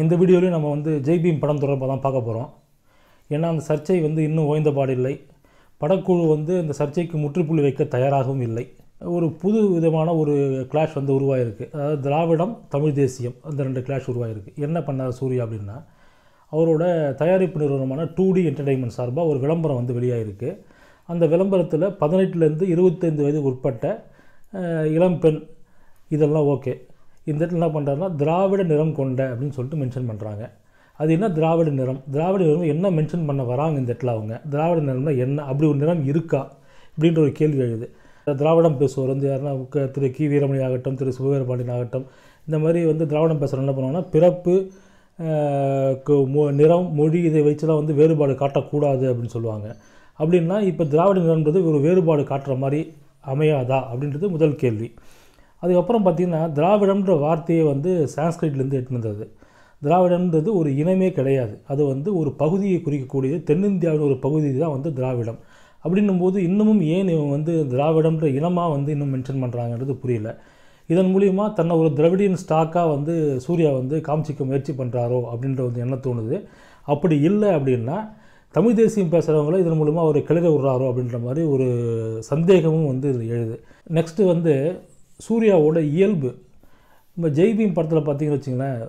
இந்த வீடியோலையும் நம்ம வந்து ஜெய்பீம் படம் தொடர்பாக தான் பார்க்க போகிறோம் ஏன்னா அந்த சர்ச்சை வந்து இன்னும் ஓய்ந்த பாடில்லை படக்குழு வந்து இந்த சர்ச்சைக்கு முற்றுப்புள்ளி வைக்க தயாராகவும் இல்லை ஒரு புது விதமான ஒரு கிளாஷ் வந்து உருவாகிருக்கு அதாவது திராவிடம் தமிழ் தேசியம் அந்த ரெண்டு கிளாஷ் உருவாகிருக்கு என்ன பண்ணார் சூர்யா அப்படின்னா அவரோட தயாரிப்பு நிறுவனமான டூ டி என்டர்டெயின்மெண்ட் சார்பாக ஒரு விளம்பரம் வந்து வெளியாகிருக்கு அந்த விளம்பரத்தில் பதினெட்டுலேருந்து இருபத்தைந்து வயது உட்பட்ட இளம்பெண் இதெல்லாம் ஓகே இந்த இடத்துல என்ன பண்ணுறாருன்னா திராவிட நிறம் கொண்ட அப்படின்னு சொல்லிட்டு மென்ஷன் பண்ணுறாங்க அது என்ன திராவிட நிறம் திராவிட நிறம் என்ன மென்ஷன் பண்ண வராங்க இந்த இடத்துல அவங்க திராவிட நிறம்னா என்ன அப்படி ஒரு நிறம் இருக்கா அப்படின்ற ஒரு கேள்வி எழுது திராவிடம் பேசுவோர் வந்து யாருன்னா திரு கி வீரமணி ஆகட்டும் திரு சுபவீர பாண்டியன் ஆகட்டும் இந்த மாதிரி வந்து திராவிடம் பேசுகிற என்ன பண்ணுவாங்கன்னா பிறப்பு நிறம் மொழி இதை வச்சுலாம் வந்து வேறுபாடு காட்டக்கூடாது அப்படின்னு சொல்லுவாங்க அப்படின்னா இப்போ திராவிட நிறம்ன்றது ஒரு வேறுபாடு காட்டுற மாதிரி அமையாதா அப்படின்றது முதல் கேள்வி அதுக்கப்புறம் பார்த்திங்கன்னா திராவிடம்ன்ற வார்த்தையை வந்து சான்ஸ்கிரிட்லேருந்து எட்டுனது திராவிடம்ன்றது ஒரு இனமே கிடையாது அது வந்து ஒரு பகுதியை குறிக்கக்கூடியது தென்னிந்தியாவின் ஒரு பகுதி தான் வந்து திராவிடம் அப்படின்னும் போது இன்னமும் ஏன் இவன் வந்து திராவிடம்ன்ற இனமாக வந்து இன்னும் மென்ஷன் பண்ணுறாங்கன்றது புரியல இதன் மூலிமா தன்னை ஒரு திராவிடியன் ஸ்டாக்காக வந்து சூர்யா வந்து காமிச்சிக்க முயற்சி பண்ணுறாரோ அப்படின்ற வந்து எண்ணம் தோணுது அப்படி இல்லை அப்படின்னா தமிழ் தேசியம் பேசுகிறவங்கள இதன் மூலமாக அவர் கிளற விடுறாரோ அப்படின்ற மாதிரி ஒரு சந்தேகமும் வந்து எழுது நெக்ஸ்ட்டு வந்து சூர்யாவோட இயல்பு நம்ம ஜெய்பீம் படத்தில் பார்த்தீங்கன்னு வச்சுங்களேன்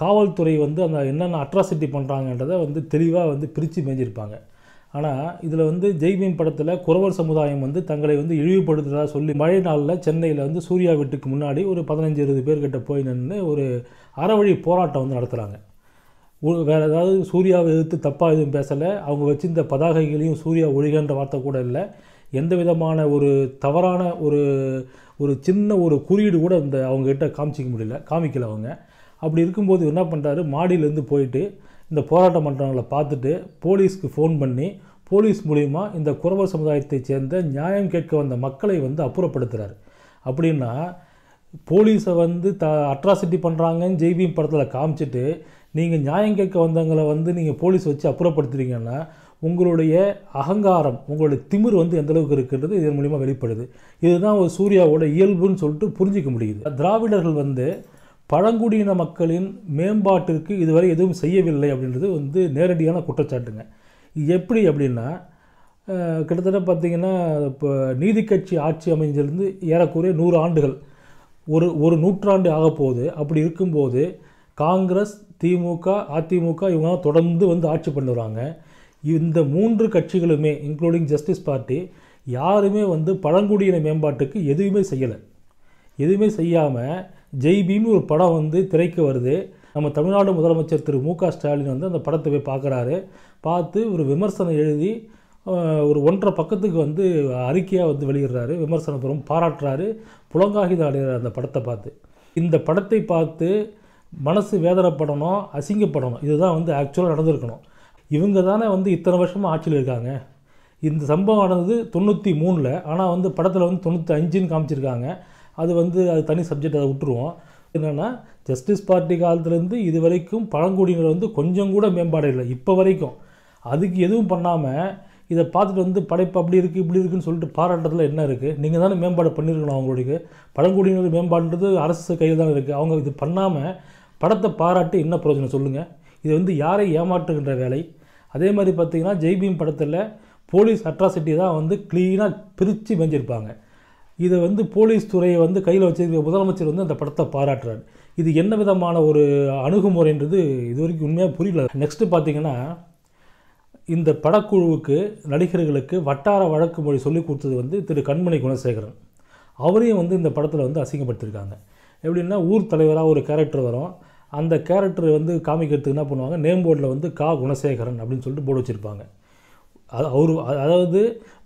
காவல்துறை வந்து அந்த என்னென்ன அட்ராசிட்டி பண்ணுறாங்கன்றதை வந்து தெளிவாக வந்து பிரித்து மேஞ்சிருப்பாங்க ஆனால் இதில் வந்து ஜெய்பீம் படத்தில் குறவர் சமுதாயம் வந்து தங்களை வந்து இழிவுபடுத்துகிறதா சொல்லி மழை நாளில் சென்னையில் வந்து சூர்யா வீட்டுக்கு முன்னாடி ஒரு பதினஞ்சு இருபது பேர்கிட்ட போய் நின்று ஒரு அறவழி போராட்டம் வந்து நடத்துகிறாங்க வேறு ஏதாவது சூர்யாவை எதிர்த்து தப்பாக எதுவும் பேசலை அவங்க வச்சிருந்த பதாகைகளையும் சூர்யா ஒழிகன்ற வார்த்தை கூட இல்லை எந்த விதமான ஒரு தவறான ஒரு ஒரு சின்ன ஒரு குறியீடு கூட இந்த அவங்ககிட்ட காமிச்சிக்க முடியல காமிக்கல அவங்க அப்படி இருக்கும்போது என்ன பண்ணுறாரு மாடியிலேருந்து போயிட்டு இந்த போராட்டம் பண்ணுறவங்கள பார்த்துட்டு போலீஸ்க்கு ஃபோன் பண்ணி போலீஸ் மூலிமா இந்த குறவர் சமுதாயத்தை சேர்ந்த நியாயம் கேட்க வந்த மக்களை வந்து அப்புறப்படுத்துகிறார் அப்படின்னா போலீஸை வந்து த அட்ராசிட்டி பண்ணுறாங்கன்னு ஜெய்பீம் படத்தில் காமிச்சிட்டு நீங்கள் நியாயம் கேட்க வந்தவங்களை வந்து நீங்கள் போலீஸ் வச்சு அப்புறப்படுத்துறீங்கன்னா உங்களுடைய அகங்காரம் உங்களுடைய திமிர் வந்து எந்த அளவுக்கு இருக்கின்றது இதன் மூலிமா வெளிப்படுது இதுதான் ஒரு சூர்யாவோட இயல்புன்னு சொல்லிட்டு புரிஞ்சிக்க முடியுது திராவிடர்கள் வந்து பழங்குடியின மக்களின் மேம்பாட்டிற்கு இதுவரை எதுவும் செய்யவில்லை அப்படின்றது வந்து நேரடியான குற்றச்சாட்டுங்க எப்படி அப்படின்னா கிட்டத்தட்ட பார்த்திங்கன்னா இப்போ நீதி கட்சி ஆட்சி அமைஞ்சிருந்து ஏறக்குறைய நூறு ஆண்டுகள் ஒரு ஒரு நூற்றாண்டு ஆகப்போகுது அப்படி இருக்கும்போது காங்கிரஸ் திமுக அதிமுக இவங்க தொடர்ந்து வந்து ஆட்சி பண்ணுறாங்க இந்த மூன்று கட்சிகளுமே இன்க்ளூடிங் ஜஸ்டிஸ் பார்ட்டி யாருமே வந்து பழங்குடியின மேம்பாட்டுக்கு எதுவுமே செய்யலை எதுவுமே செய்யாமல் ஜெய்பின்னு ஒரு படம் வந்து திரைக்கு வருது நம்ம தமிழ்நாடு முதலமைச்சர் திரு மு க ஸ்டாலின் வந்து அந்த படத்தை போய் பார்க்குறாரு பார்த்து ஒரு விமர்சனம் எழுதி ஒரு ஒன்றரை பக்கத்துக்கு வந்து அறிக்கையாக வந்து வெளியிடுறாரு விமர்சனம் பெறும் பாராட்டுறாரு புலங்காகித அடைகிறார் அந்த படத்தை பார்த்து இந்த படத்தை பார்த்து மனசு வேதனைப்படணும் அசிங்கப்படணும் இதுதான் வந்து ஆக்சுவலாக நடந்திருக்கணும் இவங்க தானே வந்து இத்தனை வருஷமாக ஆட்சியில் இருக்காங்க இந்த சம்பவம் நடந்தது தொண்ணூற்றி மூணில் ஆனால் வந்து படத்தில் வந்து தொண்ணூற்றி அஞ்சுன்னு காமிச்சிருக்காங்க அது வந்து அது தனி சப்ஜெக்ட் அதை விட்டுருவோம் என்னென்னா ஜஸ்டிஸ் பார்ட்டி காலத்துலேருந்து இது வரைக்கும் பழங்குடியினர் வந்து கொஞ்சம் கூட மேம்பாடு இல்லை இப்போ வரைக்கும் அதுக்கு எதுவும் பண்ணாமல் இதை பார்த்துட்டு வந்து படைப்பு அப்படி இருக்குது இப்படி இருக்குன்னு சொல்லிட்டு பாராட்டத்தில் என்ன இருக்குது நீங்கள் தானே மேம்பாடு பண்ணியிருக்கணும் அவங்களுக்கு பழங்குடியினர் மேம்பாடுன்றது அரசு கையில் தான் இருக்குது அவங்க இது பண்ணாமல் படத்தை பாராட்டு என்ன பிரயோஜனம் சொல்லுங்கள் இது வந்து யாரை ஏமாற்றுகின்ற வேலை அதே மாதிரி பார்த்திங்கன்னா ஜெய்பீம் படத்தில் போலீஸ் அட்ராசிட்டி தான் வந்து க்ளீனாக பிரித்து வெஞ்சிருப்பாங்க இதை வந்து போலீஸ் துறையை வந்து கையில் வச்சிருக்க முதலமைச்சர் வந்து அந்த படத்தை பாராட்டுறாரு இது என்ன விதமான ஒரு அணுகுமுறைன்றது இது வரைக்கும் உண்மையாக புரியல நெக்ஸ்ட்டு பார்த்திங்கன்னா இந்த படக்குழுவுக்கு நடிகர்களுக்கு வட்டார வழக்கு மொழி சொல்லிக் கொடுத்தது வந்து திரு கண்மணி குணசேகரன் அவரையும் வந்து இந்த படத்தில் வந்து அசிங்கப்படுத்தியிருக்காங்க எப்படின்னா ஊர் தலைவராக ஒரு கேரக்டர் வரும் அந்த கேரக்டர் வந்து காமிக்கிறதுக்கு என்ன பண்ணுவாங்க நேம் போர்டில் வந்து கா குணசேகரன் அப்படின்னு சொல்லிட்டு போர்டு வச்சுருப்பாங்க அது அவர் அதாவது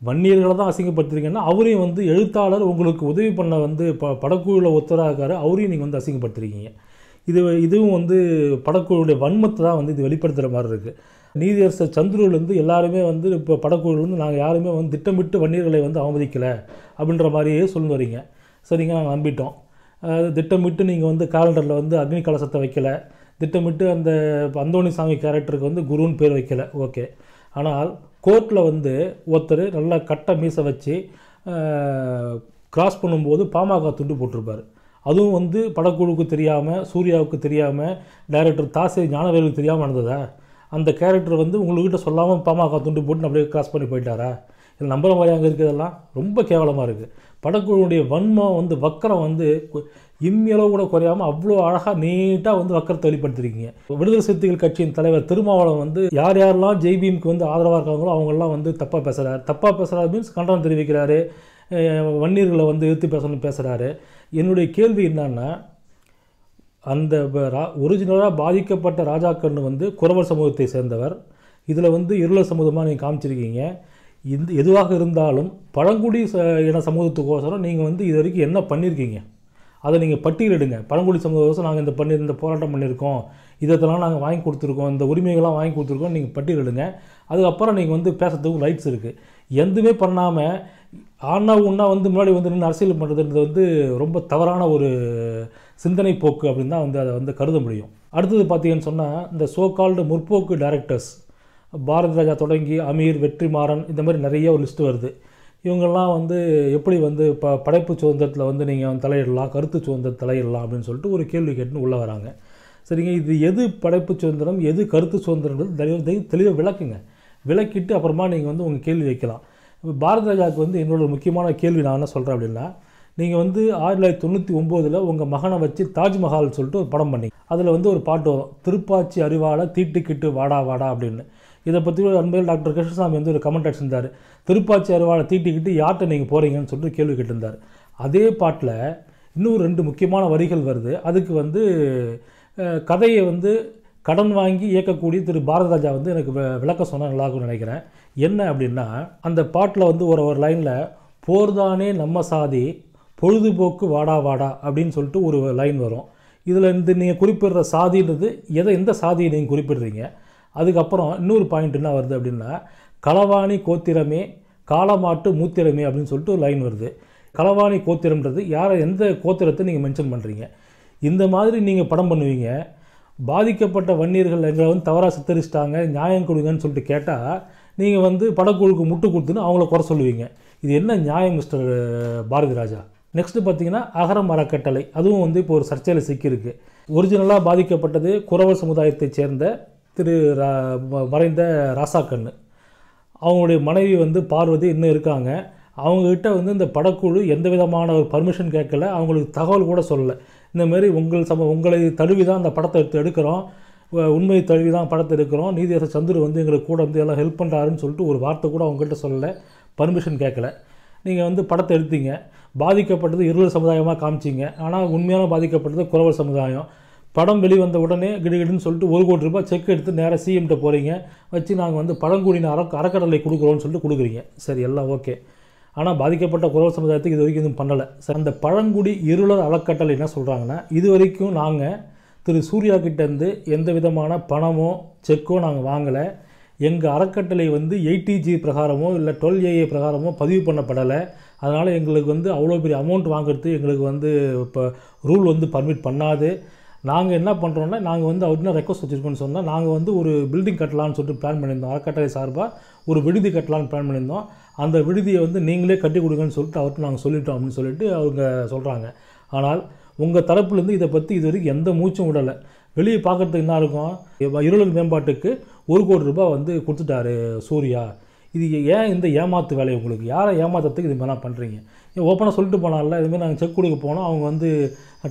வன்னியர்களை தான் அசிங்கப்படுத்திருக்கீங்கன்னா அவரையும் வந்து எழுத்தாளர் உங்களுக்கு உதவி பண்ண வந்து ப படக்குழுவில் ஒத்தராக இருக்காரு அவரையும் நீங்கள் வந்து அசிங்கப்படுத்திருக்கீங்க இது இதுவும் வந்து படக்குழுடைய வன்மத்தை தான் வந்து இது வெளிப்படுத்துகிற மாதிரி இருக்குது நீதியரசர் சந்துருவிலேருந்து எல்லாருமே வந்து இப்போ படக்குழுலேருந்து நாங்கள் யாருமே வந்து திட்டமிட்டு வன்னியர்களை வந்து அவமதிக்கலை அப்படின்ற மாதிரியே சொல்லி வரீங்க சரிங்க நாங்கள் நம்பிட்டோம் திட்டமிட்டு நீங்கள் வந்து காலண்டரில் வந்து அக்னி கலசத்தை வைக்கலை திட்டமிட்டு அந்த அந்தோணி சாமி கேரக்டருக்கு வந்து குருன்னு பேர் வைக்கலை ஓகே ஆனால் கோர்ட்டில் வந்து ஒருத்தர் நல்லா கட்டை மீசை வச்சு கிராஸ் பண்ணும்போது பாமக துண்டு போட்டிருப்பார் அதுவும் வந்து படக்குழுவுக்கு தெரியாமல் சூர்யாவுக்கு தெரியாமல் டைரக்டர் தாசே ஞானவேலுக்கு தெரியாமல் நடந்ததா அந்த கேரக்டர் வந்து உங்கள்கிட்ட சொல்லாமல் பாமக துண்டு போட்டு அப்படியே கிராஸ் பண்ணி போயிட்டாரா இதில் நம்புகிற மாதிரி அங்கே இருக்கிறதெல்லாம் ரொம்ப கேவலமாக இருக்குது படக்குழுவுடைய வன்மம் வந்து வக்கரம் வந்து இம்மியளவு கூட குறையாமல் அவ்வளோ அழகாக நீட்டாக வந்து வக்கரத்தை வெளிப்படுத்திருக்கீங்க விடுதலை சிறுத்தைகள் கட்சியின் தலைவர் திருமாவளம் வந்து யார் யாரெல்லாம் ஜெய்பீமுக்கு வந்து ஆதரவாக இருக்காங்களோ அவங்கெல்லாம் வந்து தப்பாக பேசுகிறாரு தப்பாக பேசுகிறாரு மீன்ஸ் கண்டனம் தெரிவிக்கிறாரு வன்னியர்களை வந்து எழுத்து பேசணும்னு பேசுகிறாரு என்னுடைய கேள்வி என்னன்னா அந்த ஒரிஜினலாக பாதிக்கப்பட்ட ராஜாக்கண்ணு வந்து குறவர் சமூகத்தை சேர்ந்தவர் இதில் வந்து இருள சமூகமாக நீங்கள் காமிச்சிருக்கீங்க இந்த எதுவாக இருந்தாலும் பழங்குடி ச இன சமூகத்துக்கோசரம் நீங்கள் வந்து இது வரைக்கும் என்ன பண்ணியிருக்கீங்க அதை நீங்கள் பட்டியலிடுங்க பழங்குடி சமூகத்தோசம் நாங்கள் இந்த பண்ணி இந்த போராட்டம் பண்ணியிருக்கோம் இதெல்லாம் நாங்கள் வாங்கி கொடுத்துருக்கோம் இந்த உரிமைகள்லாம் வாங்கி கொடுத்துருக்கோம் நீங்கள் பட்டியலிடுங்க அதுக்கப்புறம் நீங்கள் வந்து பேசுறதுக்கு ரைட்ஸ் இருக்குது எதுவுமே பண்ணாமல் ஆனா உன்னா வந்து முன்னாடி வந்து நின்று அரசியல் பண்ணுறதுன்றது வந்து ரொம்ப தவறான ஒரு சிந்தனை போக்கு அப்படின்னு தான் வந்து அதை வந்து கருத முடியும் அடுத்தது பார்த்தீங்கன்னு சொன்னால் இந்த சோ கால்டு முற்போக்கு டைரக்டர்ஸ் பாரத ராஜா தொடங்கி அமீர் வெற்றிமாறன் இந்த மாதிரி நிறைய ஒரு லிஸ்ட்டு வருது இவங்கெல்லாம் வந்து எப்படி வந்து ப படைப்பு சுதந்திரத்தில் வந்து நீங்கள் தலையிடலாம் கருத்து சுதந்திரம் தலையிடலாம் அப்படின்னு சொல்லிட்டு ஒரு கேள்வி கேட்டுன்னு உள்ளே வராங்க சரிங்க இது எது படைப்பு சுதந்திரம் எது கருத்து சுதந்திரம் தயவு தயவு தெளிவாக விளக்குங்க விளக்கிட்டு அப்புறமா நீங்கள் வந்து உங்கள் கேள்வி வைக்கலாம் இப்போ பாரத ராஜாவுக்கு வந்து என்னோட முக்கியமான கேள்வி நான் என்ன சொல்கிறேன் அப்படின்னா நீங்கள் வந்து ஆயிரத்தி தொள்ளாயிரத்தி தொண்ணூற்றி ஒம்போதில் உங்கள் மகனை வச்சு தாஜ்மஹால் சொல்லிட்டு ஒரு படம் பண்ணி அதில் வந்து ஒரு பாட்டு வரும் திருப்பாச்சி அறிவாள தீட்டுக்கிட்டு வாடா வாடா அப்படின்னு இதை பற்றி ஒரு அன்பையில் டாக்டர் கிருஷ்ணசாமி வந்து ஒரு கமெண்ட் அடிச்சிருந்தார் திருப்பாச்சி அருவாளை தீட்டிக்கிட்டு யார்கிட்ட நீங்கள் போகிறீங்கன்னு சொல்லிட்டு கேள்வி கேட்டிருந்தார் அதே பாட்டில் இன்னும் ரெண்டு முக்கியமான வரிகள் வருது அதுக்கு வந்து கதையை வந்து கடன் வாங்கி இயக்கக்கூடிய திரு பாரதராஜா வந்து எனக்கு விளக்க சொன்னால் நல்லாக்கும்னு நினைக்கிறேன் என்ன அப்படின்னா அந்த பாட்டில் வந்து ஒரு ஒரு லைனில் போர்தானே நம்ம சாதி பொழுதுபோக்கு வாடா வாடா அப்படின்னு சொல்லிட்டு ஒரு லைன் வரும் இதில் இந்த நீங்கள் குறிப்பிடுற சாதின்றது எதை எந்த சாதியை நீங்கள் குறிப்பிடுறீங்க அதுக்கப்புறம் இன்னொரு பாயிண்ட் என்ன வருது அப்படின்னா களவாணி கோத்திரமே காலமாட்டு மூத்திரமே அப்படின்னு சொல்லிட்டு ஒரு லைன் வருது களவாணி கோத்திரம்ன்றது யாரை எந்த கோத்திரத்தை நீங்கள் மென்ஷன் பண்ணுறீங்க இந்த மாதிரி நீங்கள் படம் பண்ணுவீங்க பாதிக்கப்பட்ட வன்னியர்கள் எங்களை வந்து தவறாக சித்தரிச்சிட்டாங்க நியாயம் கொடுங்கன்னு சொல்லிட்டு கேட்டால் நீங்கள் வந்து படக்குழுக்கு முட்டு கொடுத்துன்னு அவங்கள குறை சொல்லுவீங்க இது என்ன நியாயம் மிஸ்டர் பாரதி ராஜா நெக்ஸ்ட்டு பார்த்தீங்கன்னா அகர மரக்கட்டளை அதுவும் வந்து இப்போ ஒரு சர்ச்சையில் சிக்கியிருக்கு ஒரிஜினலாக பாதிக்கப்பட்டது குறவர் சமுதாயத்தைச் சேர்ந்த திரு மறைந்த ராசா கண்ணு அவங்களுடைய மனைவி வந்து பார்வதி இன்னும் இருக்காங்க அவங்கக்கிட்ட வந்து இந்த படக்குழு எந்த விதமான ஒரு பர்மிஷன் கேட்கல அவங்களுக்கு தகவல் கூட சொல்லலை இந்தமாரி உங்கள் சம உங்களை தழுவி தான் அந்த படத்தை எடுத்து எடுக்கிறோம் உண்மை தழுவி தான் படத்தை எடுக்கிறோம் நீதியரசர் சந்துரு வந்து எங்களுக்கு கூட வந்து எல்லாம் ஹெல்ப் பண்ணுறாருன்னு சொல்லிட்டு ஒரு வார்த்தை கூட அவங்கள்ட்ட சொல்லலை பர்மிஷன் கேட்கல நீங்கள் வந்து படத்தை எடுத்தீங்க பாதிக்கப்பட்டது இருளர் சமுதாயமாக காமிச்சிங்க ஆனால் உண்மையான பாதிக்கப்பட்டது குறவர் சமுதாயம் படம் வெளிவந்த உடனே கிடுகிடுன்னு சொல்லிட்டு ஒரு கோடி ரூபாய் செக் எடுத்து நேராக சிஎம்கிட்ட போகிறீங்க வச்சு நாங்கள் வந்து பழங்குடியின அற அறக்கடலை கொடுக்குறோன்னு சொல்லிட்டு கொடுக்குறீங்க சரி எல்லாம் ஓகே ஆனால் பாதிக்கப்பட்ட குரல் சமுதாயத்துக்கு இது வரைக்கும் எதுவும் பண்ணலை சார் அந்த பழங்குடி இருளர் அறக்கட்டளை என்ன சொல்கிறாங்கன்னா இது வரைக்கும் நாங்கள் திரு சூர்யா கிட்டேருந்து எந்த விதமான பணமோ செக்கோ நாங்கள் வாங்கலை எங்கள் அறக்கட்டளை வந்து எயிட்டிஜி பிரகாரமோ இல்லை டுவெல் ஏஏ பிரகாரமோ பதிவு பண்ணப்படலை அதனால் எங்களுக்கு வந்து அவ்வளோ பெரிய அமௌண்ட் வாங்குறது எங்களுக்கு வந்து இப்போ ரூல் வந்து பர்மிட் பண்ணாது நாங்கள் என்ன பண்ணுறோன்னா நாங்கள் வந்து அவர் என்ன ரெக்வஸ்ட் வச்சுருக்கோன்னு சொன்னால் நாங்கள் வந்து ஒரு பில்டிங் கட்டலாம்னு சொல்லிட்டு பிளான் பண்ணியிருந்தோம் அறக்கட்டளை சார்பாக ஒரு விடுதி கட்டலான்னு பிளான் பண்ணியிருந்தோம் அந்த விடுதியை வந்து நீங்களே கட்டி கொடுங்கன்னு சொல்லிட்டு அவர்கிட்ட நாங்கள் சொல்லிட்டோம் அப்படின்னு சொல்லிட்டு அவங்க சொல்கிறாங்க ஆனால் உங்கள் தரப்புலேருந்து இதை பற்றி இது வரைக்கும் எந்த மூச்சும் விடலை வெளியே பார்க்குறதுக்கு என்ன இருக்கும் இருளன் மேம்பாட்டுக்கு ஒரு கோடி ரூபாய் வந்து கொடுத்துட்டாரு சூர்யா இது ஏன் இந்த ஏமாத்து வேலை உங்களுக்கு யாரை ஏமாத்துறதுக்கு இதுமாதிரிலாம் பண்ணுறீங்க ஓப்பனாக சொல்லிட்டு போனால இதுமாதிரி நாங்கள் செக் கொடுக்க போனோம் அவங்க வந்து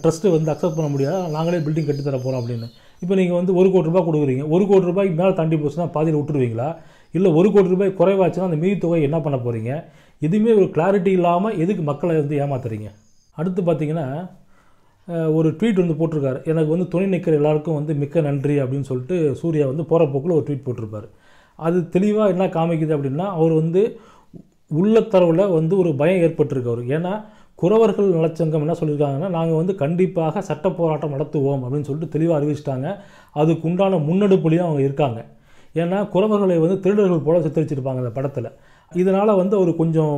ட்ரஸ்ட்டு வந்து அக்செப்ட் பண்ண முடியாது நாங்களே பில்டிங் கட்டித்தர போகிறோம் அப்படின்னு இப்போ நீங்கள் வந்து ஒரு கோடி ரூபாய் கொடுக்குறீங்க ஒரு கோடி ரூபாய்க்கு மேலே தாண்டி போச்சுன்னா பாதியில் விட்டுருவீங்களா இல்லை ஒரு கோடி ரூபாய் குறைவாச்சுன்னா அந்த மீதி தொகை என்ன பண்ண போகிறீங்க எதுவுமே ஒரு கிளாரிட்டி இல்லாமல் எதுக்கு மக்களை வந்து ஏமாத்துறீங்க அடுத்து பார்த்தீங்கன்னா ஒரு ட்வீட் வந்து போட்டிருக்காரு எனக்கு வந்து துணை நிற்கிற எல்லாருக்கும் வந்து மிக்க நன்றி அப்படின்னு சொல்லிட்டு சூர்யா வந்து போகிற போக்கில் ஒரு ட்வீட் போட்டிருப்பார் அது தெளிவாக என்ன காமிக்குது அப்படின்னா அவர் வந்து உள்ளத்தரவில் வந்து ஒரு பயம் ஏற்பட்டிருக்கு அவர் ஏன்னா குறவர்கள் நலச்சங்கம் என்ன சொல்லியிருக்காங்கன்னா நாங்கள் வந்து கண்டிப்பாக சட்ட போராட்டம் நடத்துவோம் அப்படின்னு சொல்லிட்டு தெளிவாக அறிவிச்சிட்டாங்க அதுக்கு உண்டான முன்னெடுப்புலையும் அவங்க இருக்காங்க ஏன்னா குறவர்களை வந்து திருடர்கள் போல சித்தரிச்சிருப்பாங்க அந்த படத்தில் இதனால் வந்து அவர் கொஞ்சம்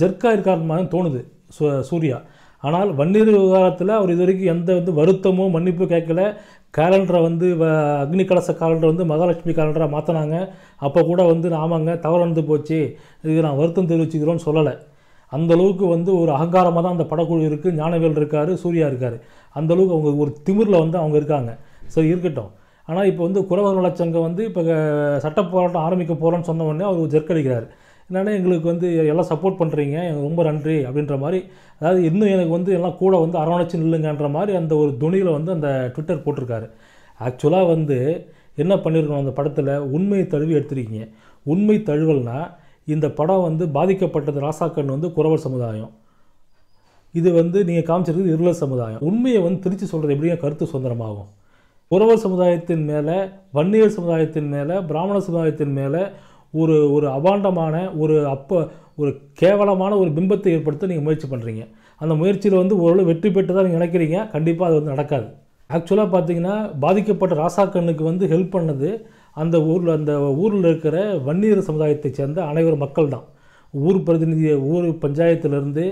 ஜெர்க்காக இருக்கார் மாதிரி தோணுது சூர்யா ஆனால் வன்னியர் விவகாரத்தில் அவர் இது வரைக்கும் எந்த வந்து வருத்தமோ மன்னிப்போ கேட்கல கேலண்டரை வந்து அக்னி கலச கேலண்டரை வந்து மகாலட்சுமி கேலண்டரை மாற்றினாங்க அப்போ கூட வந்து நாமங்க தவறு வந்து போச்சு இதுக்கு நான் வருத்தம் தெரிவிச்சுக்கிறோன்னு சொல்லலை அந்தளவுக்கு வந்து ஒரு அகங்காரமாக தான் அந்த படக்குழு இருக்குது ஞானவேல் இருக்கார் சூர்யா இருக்கார் அந்தளவுக்கு அவங்க ஒரு திமிரில் வந்து அவங்க இருக்காங்க சரி இருக்கட்டும் ஆனால் இப்போ வந்து குறவர் நலச்சங்கம் வந்து இப்போ சட்ட போராட்டம் ஆரம்பிக்க போகிறோன்னு சொன்ன உடனே அவர் ஜெர்க்கடிக்கிறார் என்னென்னா எங்களுக்கு வந்து எல்லாம் சப்போர்ட் பண்ணுறீங்க எனக்கு ரொம்ப நன்றி அப்படின்ற மாதிரி அதாவது இன்னும் எனக்கு வந்து எல்லாம் கூட வந்து அரவணைச்சு நில்லுங்கன்ற மாதிரி அந்த ஒரு துணியில் வந்து அந்த ட்விட்டர் போட்டிருக்காரு ஆக்சுவலாக வந்து என்ன பண்ணியிருக்கணும் அந்த படத்தில் உண்மையை தழுவி எடுத்துருக்கீங்க உண்மை தழுவல்னால் இந்த படம் வந்து பாதிக்கப்பட்டது ராசாக்கண் வந்து குறவர் சமுதாயம் இது வந்து நீங்கள் காமிச்சிருக்கிறது இருளர் சமுதாயம் உண்மையை வந்து திருச்சி சொல்கிறது எப்படியும் கருத்து சுதந்திரமாகும் குறவர் சமுதாயத்தின் மேலே வன்னியர் சமுதாயத்தின் மேலே பிராமண சமுதாயத்தின் மேலே ஒரு ஒரு அபாண்டமான ஒரு அப்போ ஒரு கேவலமான ஒரு பிம்பத்தை ஏற்படுத்த நீங்கள் முயற்சி பண்ணுறீங்க அந்த முயற்சியில் வந்து ஓரளவு வெற்றி பெற்று தான் நீங்கள் நினைக்கிறீங்க கண்டிப்பாக அது வந்து நடக்காது ஆக்சுவலாக பார்த்தீங்கன்னா பாதிக்கப்பட்ட ராசாக்கண்ணுக்கு வந்து ஹெல்ப் பண்ணது அந்த ஊரில் அந்த ஊரில் இருக்கிற வன்னியர் சமுதாயத்தை சேர்ந்த அனைவரும் மக்கள் தான் ஊர் பிரதிநிதி ஊர் பஞ்சாயத்துலேருந்து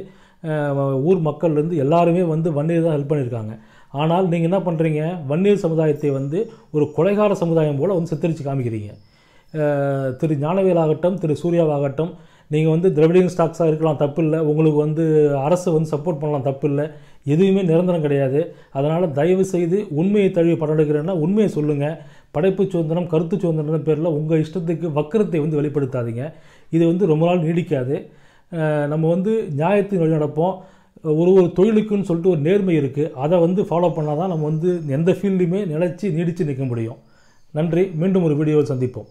ஊர் மக்கள்லேருந்து எல்லாருமே வந்து வன்னியர் தான் ஹெல்ப் பண்ணியிருக்காங்க ஆனால் நீங்கள் என்ன பண்ணுறீங்க வன்னியர் சமுதாயத்தை வந்து ஒரு கொலைகார சமுதாயம் போல் வந்து சித்தரித்து காமிக்கிறீங்க திரு ஞானவேலாகட்டும் திரு சூர்யாவாகட்டும் நீங்கள் வந்து திரவிடியன் ஸ்டாக்ஸாக இருக்கலாம் தப்பு இல்லை உங்களுக்கு வந்து அரசு வந்து சப்போர்ட் பண்ணலாம் தப்பு இல்லை எதுவுமே நிரந்தரம் கிடையாது அதனால் தயவு செய்து உண்மையை தழுவி படம் எடுக்கிறேன்னா உண்மையை சொல்லுங்கள் படைப்பு சுதந்திரம் கருத்து சுதந்திரம் பேரில் உங்கள் இஷ்டத்துக்கு வக்கரத்தை வந்து வெளிப்படுத்தாதீங்க இது வந்து ரொம்ப நாள் நீடிக்காது நம்ம வந்து நியாயத்தின் வழி நடப்போம் ஒரு ஒரு தொழிலுக்குன்னு சொல்லிட்டு ஒரு நேர்மை இருக்குது அதை வந்து ஃபாலோ பண்ணால் தான் நம்ம வந்து எந்த ஃபீல்டுமே நிலச்சி நீடித்து நிற்க முடியும் நன்றி மீண்டும் ஒரு வீடியோவை சந்திப்போம்